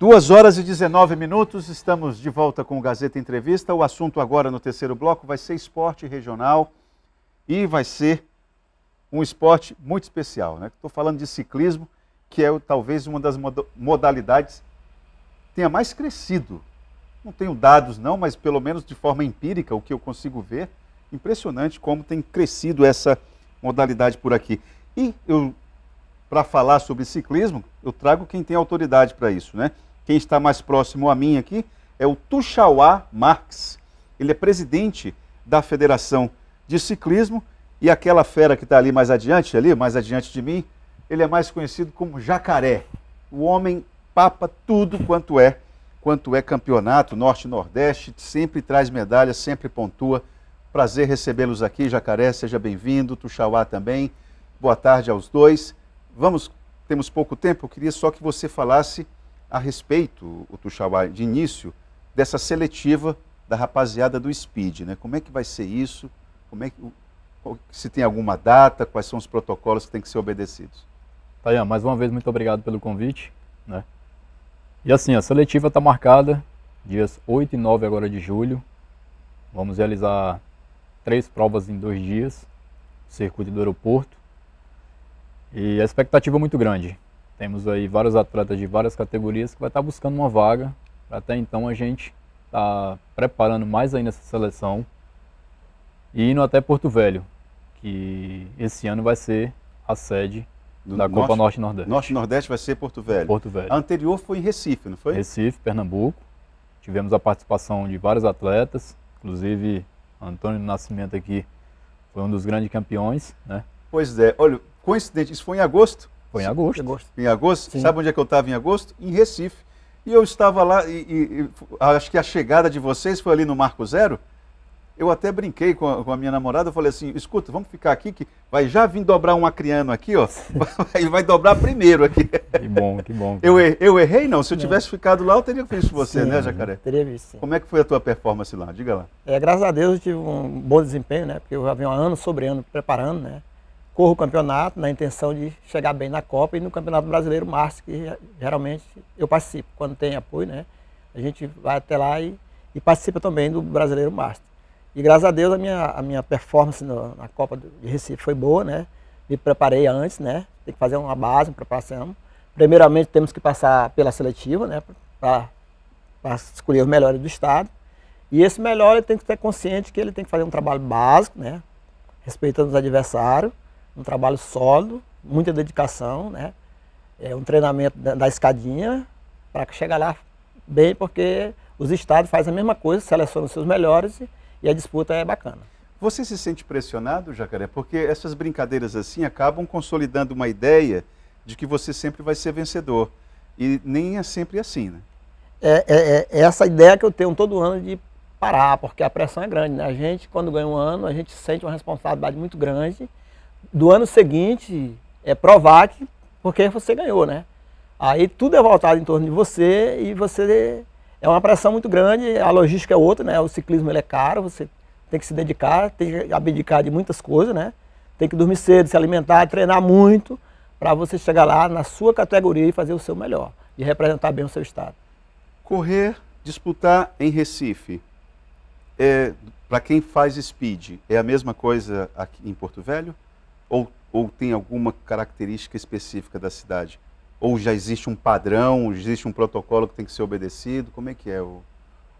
Duas horas e 19 minutos, estamos de volta com o Gazeta Entrevista. O assunto agora no terceiro bloco vai ser esporte regional e vai ser um esporte muito especial. Né? Estou falando de ciclismo, que é talvez uma das modalidades que tenha mais crescido. Não tenho dados não, mas pelo menos de forma empírica, o que eu consigo ver, impressionante como tem crescido essa modalidade por aqui. E eu, para falar sobre ciclismo, eu trago quem tem autoridade para isso, né? Quem está mais próximo a mim aqui é o Tuxauá Marx. Ele é presidente da Federação de Ciclismo e aquela fera que está ali mais adiante, ali, mais adiante de mim, ele é mais conhecido como Jacaré. O homem papa tudo quanto é, quanto é campeonato, norte nordeste, sempre traz medalhas, sempre pontua. Prazer recebê-los aqui, Jacaré, seja bem-vindo, Tuxauá também. Boa tarde aos dois. Vamos, temos pouco tempo, eu queria só que você falasse a respeito, o Tuxauá, de início, dessa seletiva da rapaziada do Speed, né? Como é que vai ser isso? Como é que, se tem alguma data, quais são os protocolos que têm que ser obedecidos? Tayan, mais uma vez, muito obrigado pelo convite. Né? E assim, a seletiva está marcada dias 8 e 9 agora de julho. Vamos realizar três provas em dois dias, circuito do aeroporto. E a expectativa é muito grande. Temos aí vários atletas de várias categorias que vai estar tá buscando uma vaga. Até então a gente está preparando mais ainda essa seleção e indo até Porto Velho, que esse ano vai ser a sede Do da Copa Norte Nordeste. Norte Nordeste vai ser Porto Velho. Porto Velho. A anterior foi em Recife, não foi? Recife, Pernambuco. Tivemos a participação de vários atletas, inclusive Antônio Nascimento aqui foi um dos grandes campeões, né? Pois é, olha, coincidente, isso foi em agosto? Foi em agosto. Em agosto. Sim. Sabe onde é que eu estava em agosto? Em Recife. E eu estava lá, e, e, e, acho que a chegada de vocês foi ali no Marco Zero. Eu até brinquei com a, com a minha namorada, eu falei assim, escuta, vamos ficar aqui que vai já vir dobrar um acriano aqui, ó, e vai dobrar primeiro aqui. Que bom, que bom. Eu, eu errei não, se eu não. É. tivesse ficado lá eu teria visto você, sim, né, Jacaré? Teria visto, sim. Como é que foi a tua performance lá? Diga lá. É, graças a Deus eu tive um bom desempenho, né, porque eu já venho ano sobre ano preparando, né, corra o campeonato na intenção de chegar bem na Copa e no Campeonato Brasileiro Márcio, que geralmente eu participo, quando tem apoio, né? A gente vai até lá e, e participa também do Brasileiro Márcio. E graças a Deus a minha, a minha performance no, na Copa de Recife foi boa, né? Me preparei antes, né? Tem que fazer uma base, uma preparação. Primeiramente temos que passar pela seletiva, né? Para escolher os melhores do estado. E esse melhor ele tem que ter consciente que ele tem que fazer um trabalho básico, né? Respeitando os adversários um trabalho sólido, muita dedicação, né? É um treinamento da, escadinha para chegar lá bem, porque os estados fazem a mesma coisa, selecionam os seus melhores e, e a disputa é bacana. Você se sente pressionado, Jacaré? Porque essas brincadeiras assim acabam consolidando uma ideia de que você sempre vai ser vencedor. E nem é sempre assim, né? É, é, é, é essa ideia que eu tenho todo ano de parar, porque a pressão é grande. Né? A gente, quando ganha um ano, a gente sente uma responsabilidade muito grande, do ano seguinte é provar que, porque você ganhou, né? Aí tudo é voltado em torno de você e você é uma pressão muito grande, a logística é outra, né? O ciclismo ele é caro, você tem que se dedicar, tem que abdicar de muitas coisas, né? Tem que dormir cedo, se alimentar, treinar muito para você chegar lá na sua categoria e fazer o seu melhor e representar bem o seu estado. Correr, disputar em Recife, é, para quem faz speed, é a mesma coisa aqui em Porto Velho? Ou, ou tem alguma característica específica da cidade? Ou já existe um padrão, existe um protocolo que tem que ser obedecido? Como é que é o,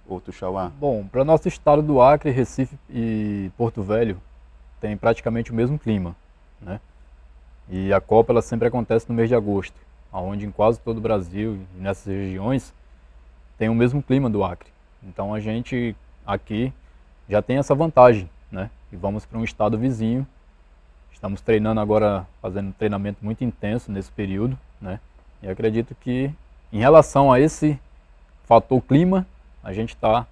o Tuxauá? Bom, para nosso estado do Acre, Recife e Porto Velho, tem praticamente o mesmo clima, né? E a Copa ela sempre acontece no mês de agosto, aonde em quase todo o Brasil e nessas regiões tem o mesmo clima do Acre. Então a gente aqui já tem essa vantagem, né? E vamos para um estado vizinho Estamos treinando agora, fazendo um treinamento muito intenso nesse período, né? E acredito que em relação a esse fator clima, a gente está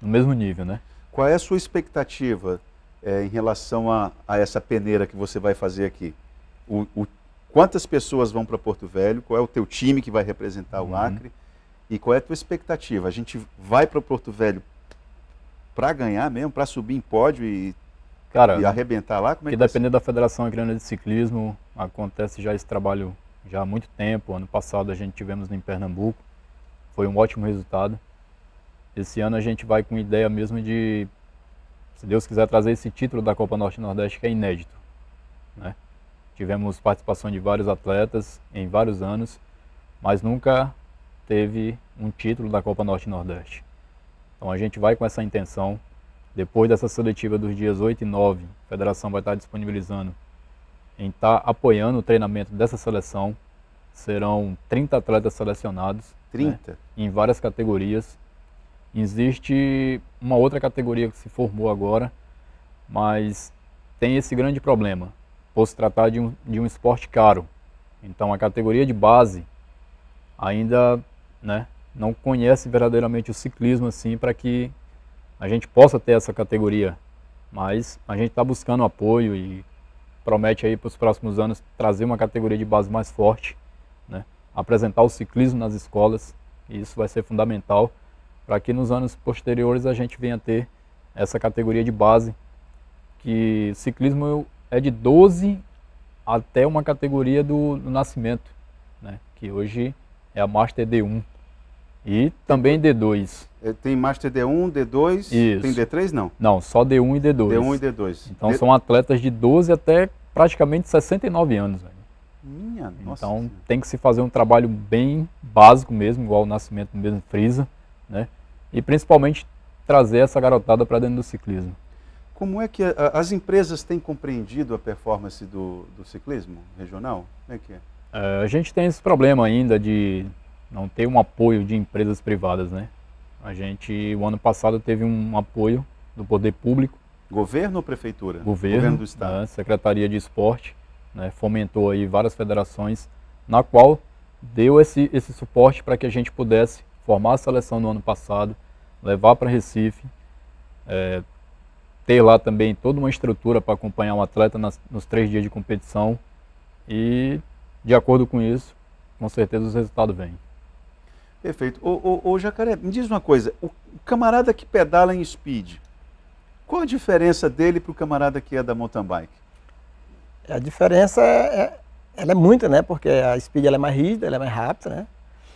no mesmo nível, né? Qual é a sua expectativa é, em relação a, a, essa peneira que você vai fazer aqui? O, o, quantas pessoas vão para Porto Velho? Qual é o teu time que vai representar uhum. o Acre? E qual é a tua expectativa? A gente vai para Porto Velho para ganhar mesmo, para subir em pódio e Cara, e arrebentar lá? Como é que, dependendo da Federação Agrana de Ciclismo, acontece já esse trabalho já há muito tempo. Ano passado a gente tivemos em Pernambuco, foi um ótimo resultado. Esse ano a gente vai com ideia mesmo de, se Deus quiser, trazer esse título da Copa Norte Nordeste que é inédito. Né? Tivemos participação de vários atletas em vários anos, mas nunca teve um título da Copa Norte Nordeste. Então a gente vai com essa intenção depois dessa seletiva dos dias 8 e 9, a federação vai estar disponibilizando em estar tá apoiando o treinamento dessa seleção. Serão 30 atletas selecionados. 30? Né, em várias categorias. Existe uma outra categoria que se formou agora, mas tem esse grande problema, por se tratar de um, de um esporte caro. Então a categoria de base ainda né, não conhece verdadeiramente o ciclismo assim para que a gente possa ter essa categoria, mas a gente está buscando apoio e promete aí para os próximos anos trazer uma categoria de base mais forte, né? apresentar o ciclismo nas escolas, e isso vai ser fundamental para que nos anos posteriores a gente venha ter essa categoria de base, que ciclismo é de 12 até uma categoria do, do nascimento, né? que hoje é a Master D1 e também D2. É, tem Master D1, D2, Isso. tem D3 não? Não, só D1 e D2. D1 e D2. Então D... são atletas de 12 até praticamente 69 anos. Velho. Minha nossa. Então tem que se fazer um trabalho bem básico mesmo, igual o Nascimento mesmo frisa, né? E principalmente trazer essa garotada para dentro do ciclismo. Como é que a, as empresas têm compreendido a performance do, do ciclismo regional? Como é que é? é? A gente tem esse problema ainda de não ter um apoio de empresas privadas, né? A gente, o ano passado, teve um apoio do poder público. Governo ou prefeitura? Governo, Governo do Estado. Né, Secretaria de Esporte, né, fomentou aí várias federações, na qual deu esse, esse suporte para que a gente pudesse formar a seleção no ano passado, levar para Recife, é, ter lá também toda uma estrutura para acompanhar um atleta nas, nos três dias de competição. E, de acordo com isso, com certeza os resultados vêm. Perfeito. Ô, ô, ô, Jacaré, me diz uma coisa. O camarada que pedala em speed, qual a diferença dele para o camarada que é da mountain bike? A diferença é, é, ela é muita, né? Porque a speed ela é mais rígida, ela é mais rápida, né?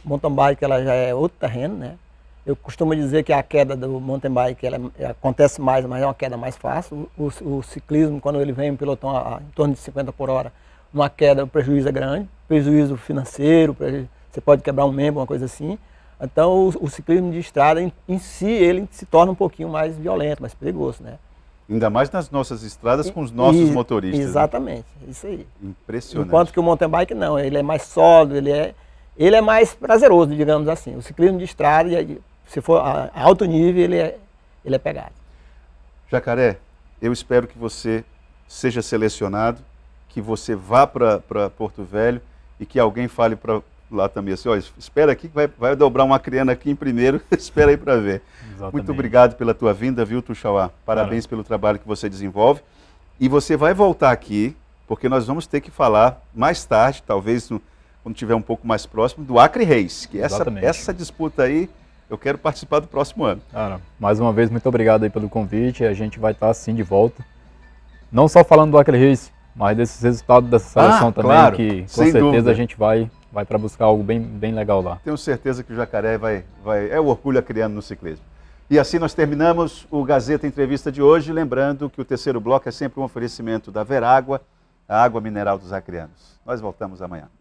Mountain bike ela já é outro terreno, né? Eu costumo dizer que a queda do mountain bike ela é, acontece mais, mas é uma queda mais fácil. O, o, o ciclismo, quando ele vem em pelotão a, a, em torno de 50 por hora, uma queda, o prejuízo é grande, prejuízo financeiro, prejuízo você pode quebrar um membro, uma coisa assim. Então o, o ciclismo de estrada em, em, si ele se torna um pouquinho mais violento, mais perigoso, né? Ainda mais nas nossas estradas com os nossos e, motoristas. Né? Exatamente, né? isso aí. Impressionante. Enquanto que o mountain bike não, ele é mais sólido, ele é, ele é mais prazeroso, digamos assim. O ciclismo de estrada, se for a, alto nível, ele é, ele é pegado. Jacaré, eu espero que você seja selecionado, que você vá para Porto Velho e que alguém fale para lá também, assim, ó, espera aqui que vai, vai dobrar uma criança aqui em primeiro, espera aí para ver. Exatamente. Muito obrigado pela tua vinda, viu, Tuxauá? Parabéns claro. pelo trabalho que você desenvolve. E você vai voltar aqui, porque nós vamos ter que falar mais tarde, talvez no, quando tiver um pouco mais próximo, do Acre Reis, que essa, Exatamente. essa disputa aí eu quero participar do próximo ano. Cara, mais uma vez, muito obrigado aí pelo convite. A gente vai estar sim de volta. Não só falando do Acre Reis, mas desses resultados dessa seleção ah, também, claro, que com certeza dúvida. a gente vai vai para buscar algo bem, bem legal lá. Tenho certeza que o jacaré vai, vai. É o orgulho a criando no ciclismo. E assim nós terminamos o Gazeta Entrevista de hoje, lembrando que o terceiro bloco é sempre um oferecimento da Verágua, a água mineral dos acrianos. Nós voltamos amanhã.